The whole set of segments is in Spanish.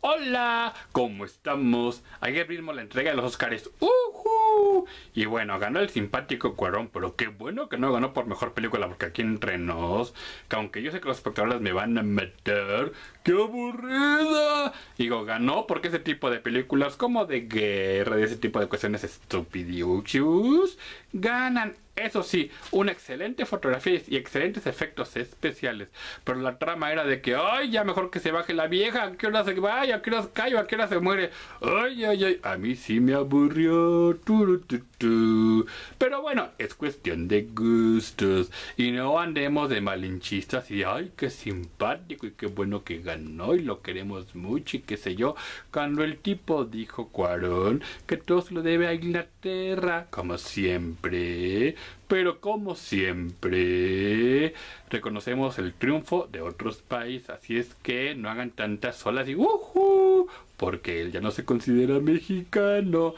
Hola, ¿cómo estamos? Ayer mismo la entrega de los Oscars. Y bueno, ganó el simpático Cuarón, pero qué bueno que no ganó por mejor película, porque aquí entre nos, que aunque yo sé que los espectadores me van a meter, ¡qué aburrida! Digo, ganó porque ese tipo de películas como de guerra, de ese tipo de cuestiones estupidiuchus, ganan. Eso sí, una excelente fotografía y excelentes efectos especiales. Pero la trama era de que, ay, ya mejor que se baje la vieja, que qué hora se vaya, que qué hora se cae, a qué hora se muere. Ay, ay, ay, a mí sí me aburrió. Pero bueno, es cuestión de gustos. Y no andemos de malinchistas y, ay, qué simpático y qué bueno que ganó y lo queremos mucho y qué sé yo. Cuando el tipo dijo, Cuarón, que todo se lo debe a Inglaterra, como siempre pero como siempre, reconocemos el triunfo de otros países, así es que no hagan tantas olas y ¡uhu! Porque él ya no se considera mexicano.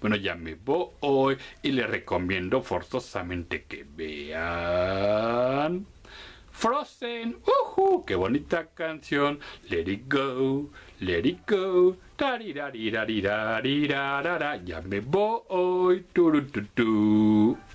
Bueno, ya me voy hoy y le recomiendo forzosamente que vea. Frozen, uh qué bonita canción. Let it go, let it go. Tarirarirarirarirarara, ya me voy. tu, -tu -tu.